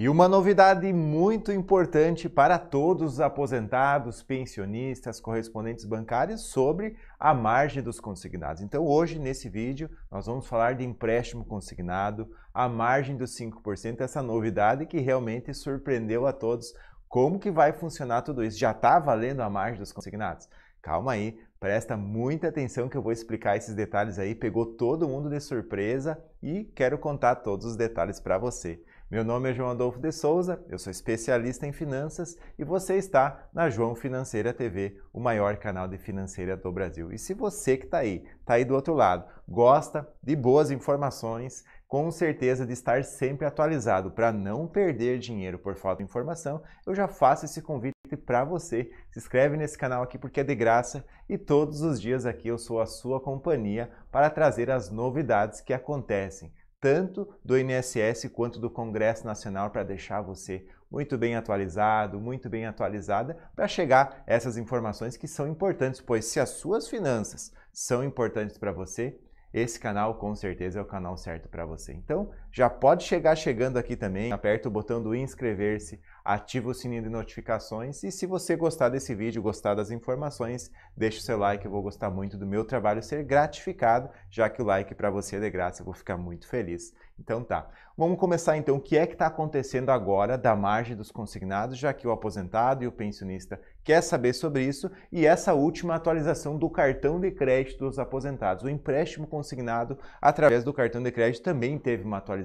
E uma novidade muito importante para todos os aposentados, pensionistas, correspondentes bancários sobre a margem dos consignados. Então, hoje, nesse vídeo, nós vamos falar de empréstimo consignado, a margem dos 5%, essa novidade que realmente surpreendeu a todos. Como que vai funcionar tudo isso? Já está valendo a margem dos consignados? Calma aí, presta muita atenção que eu vou explicar esses detalhes aí. Pegou todo mundo de surpresa e quero contar todos os detalhes para você. Meu nome é João Adolfo de Souza, eu sou especialista em finanças e você está na João Financeira TV, o maior canal de financeira do Brasil. E se você que está aí, está aí do outro lado, gosta de boas informações, com certeza de estar sempre atualizado para não perder dinheiro por falta de informação, eu já faço esse convite para você. Se inscreve nesse canal aqui porque é de graça e todos os dias aqui eu sou a sua companhia para trazer as novidades que acontecem, tanto do INSS quanto do Congresso Nacional, para deixar você muito bem atualizado, muito bem atualizada, para chegar essas informações que são importantes, pois se as suas finanças são importantes para você, esse canal com certeza é o canal certo para você. Então, já pode chegar chegando aqui também, aperta o botão do inscrever-se, ativa o sininho de notificações e se você gostar desse vídeo, gostar das informações, deixa o seu like, eu vou gostar muito do meu trabalho ser gratificado, já que o like para você é de graça, eu vou ficar muito feliz. Então tá, vamos começar então o que é que está acontecendo agora da margem dos consignados, já que o aposentado e o pensionista quer saber sobre isso e essa última atualização do cartão de crédito dos aposentados. O empréstimo consignado através do cartão de crédito também teve uma atualização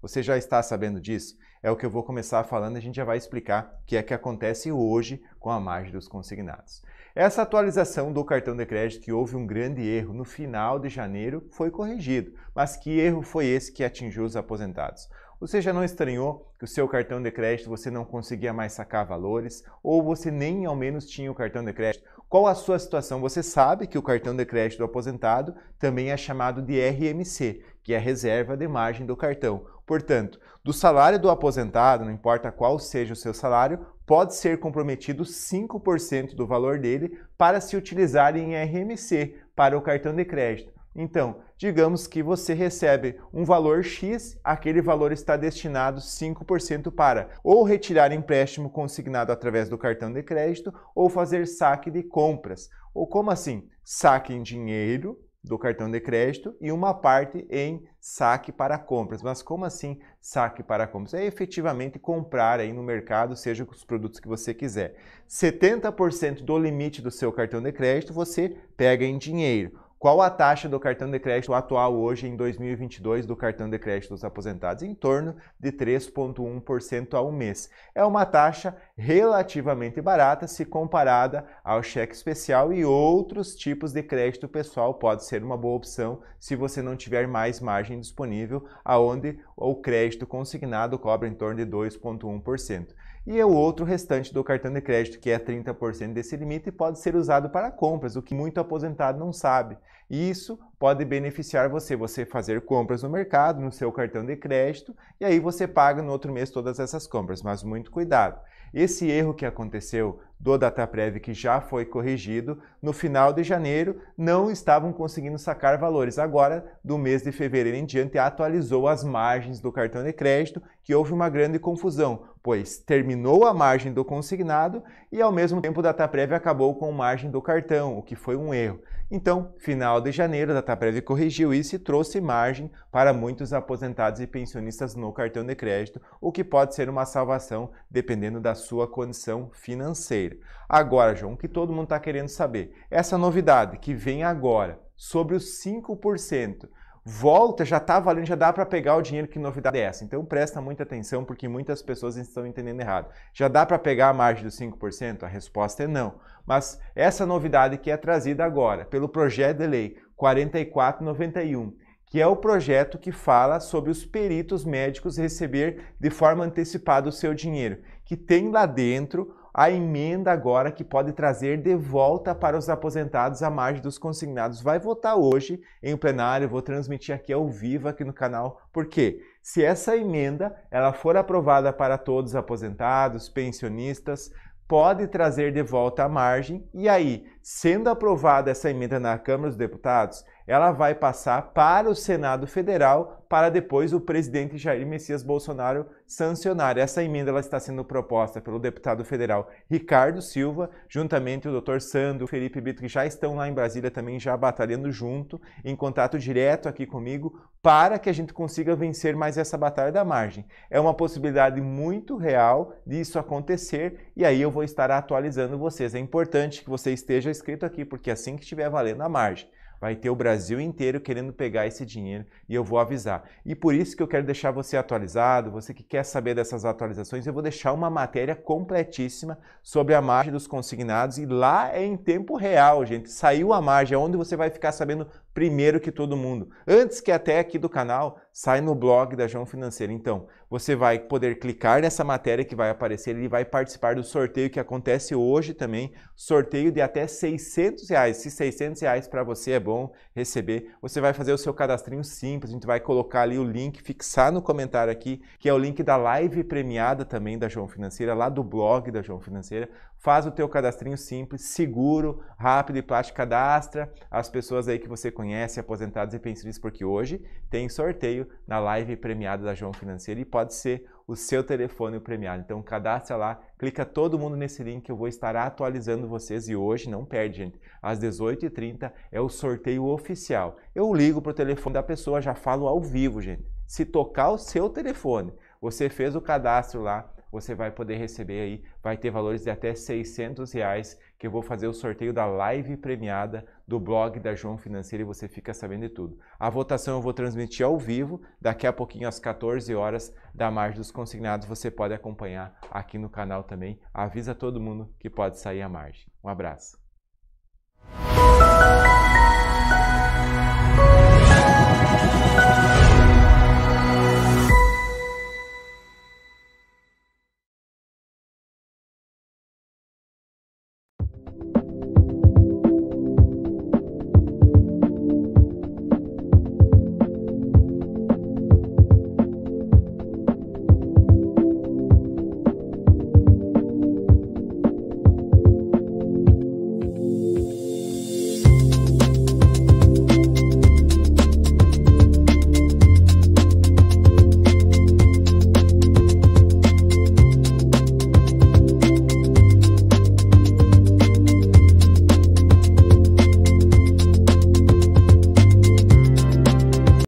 você já está sabendo disso? É o que eu vou começar falando, a gente já vai explicar o que é que acontece hoje com a margem dos consignados. Essa atualização do cartão de crédito que houve um grande erro no final de janeiro foi corrigido, mas que erro foi esse que atingiu os aposentados? Você já não estranhou que o seu cartão de crédito você não conseguia mais sacar valores ou você nem ao menos tinha o cartão de crédito? Qual a sua situação? Você sabe que o cartão de crédito do aposentado também é chamado de RMC, que é a reserva de margem do cartão. Portanto, do salário do aposentado, não importa qual seja o seu salário, pode ser comprometido 5% do valor dele para se utilizar em RMC para o cartão de crédito. Então, digamos que você recebe um valor X, aquele valor está destinado 5% para ou retirar empréstimo consignado através do cartão de crédito ou fazer saque de compras. Ou como assim? Saque em dinheiro do cartão de crédito e uma parte em saque para compras. Mas como assim saque para compras? É efetivamente comprar aí no mercado, seja os produtos que você quiser. 70% do limite do seu cartão de crédito você pega em dinheiro. Qual a taxa do cartão de crédito atual hoje em 2022 do cartão de crédito dos aposentados? Em torno de 3,1% ao mês. É uma taxa relativamente barata se comparada ao cheque especial e outros tipos de crédito pessoal. Pode ser uma boa opção se você não tiver mais margem disponível, aonde o crédito consignado cobra em torno de 2,1% e é o outro restante do cartão de crédito, que é 30% desse limite, pode ser usado para compras, o que muito aposentado não sabe. E isso pode beneficiar você, você fazer compras no mercado, no seu cartão de crédito, e aí você paga no outro mês todas essas compras, mas muito cuidado. Esse erro que aconteceu do DataPrev, que já foi corrigido, no final de janeiro não estavam conseguindo sacar valores. Agora, do mês de fevereiro em diante, atualizou as margens do cartão de crédito, que houve uma grande confusão, pois terminou a margem do consignado e, ao mesmo tempo, o DataPrev acabou com a margem do cartão, o que foi um erro. Então, final de janeiro, a Dataprev corrigiu isso e trouxe margem para muitos aposentados e pensionistas no cartão de crédito, o que pode ser uma salvação dependendo da sua condição financeira. Agora, João, o que todo mundo está querendo saber? Essa novidade que vem agora sobre os 5% volta, já está valendo, já dá para pegar o dinheiro, que novidade é essa? Então presta muita atenção, porque muitas pessoas estão entendendo errado. Já dá para pegar a margem dos 5%? A resposta é não. Mas essa novidade que é trazida agora pelo projeto de lei 4491, que é o projeto que fala sobre os peritos médicos receber de forma antecipada o seu dinheiro, que tem lá dentro a emenda agora que pode trazer de volta para os aposentados a margem dos consignados. Vai votar hoje em plenário, vou transmitir aqui ao vivo aqui no canal, porque se essa emenda ela for aprovada para todos os aposentados, pensionistas, pode trazer de volta a margem e aí Sendo aprovada essa emenda na Câmara dos Deputados, ela vai passar para o Senado Federal para depois o presidente Jair Messias Bolsonaro sancionar. Essa emenda ela está sendo proposta pelo deputado federal Ricardo Silva, juntamente o doutor Sandro, Felipe Brito, que já estão lá em Brasília também, já batalhando junto, em contato direto aqui comigo, para que a gente consiga vencer mais essa batalha da margem. É uma possibilidade muito real disso acontecer e aí eu vou estar atualizando vocês. É importante que você esteja escrito aqui, porque assim que estiver valendo a margem, vai ter o Brasil inteiro querendo pegar esse dinheiro e eu vou avisar. E por isso que eu quero deixar você atualizado, você que quer saber dessas atualizações, eu vou deixar uma matéria completíssima sobre a margem dos consignados e lá é em tempo real, gente. Saiu a margem, é onde você vai ficar sabendo primeiro que todo mundo. Antes que até aqui do canal, sai no blog da João Financeira. Então, você vai poder clicar nessa matéria que vai aparecer e vai participar do sorteio que acontece hoje também, sorteio de até 600 reais. Se 600 reais para você é bom receber, você vai fazer o seu cadastrinho simples, a gente vai colocar ali o link, fixar no comentário aqui, que é o link da live premiada também da João Financeira, lá do blog da João Financeira faz o teu cadastrinho simples, seguro, rápido e plástico, cadastra as pessoas aí que você conhece, aposentados e pensionistas, porque hoje tem sorteio na live premiada da João Financeira e pode ser o seu telefone premiado. Então cadastra lá, clica todo mundo nesse link, eu vou estar atualizando vocês e hoje, não perde, gente, às 18h30 é o sorteio oficial. Eu ligo para o telefone da pessoa, já falo ao vivo, gente. Se tocar o seu telefone, você fez o cadastro lá, você vai poder receber aí, vai ter valores de até 600 reais, que eu vou fazer o sorteio da live premiada do blog da João Financeira e você fica sabendo de tudo. A votação eu vou transmitir ao vivo, daqui a pouquinho às 14 horas da Margem dos Consignados, você pode acompanhar aqui no canal também. Avisa todo mundo que pode sair a margem. Um abraço.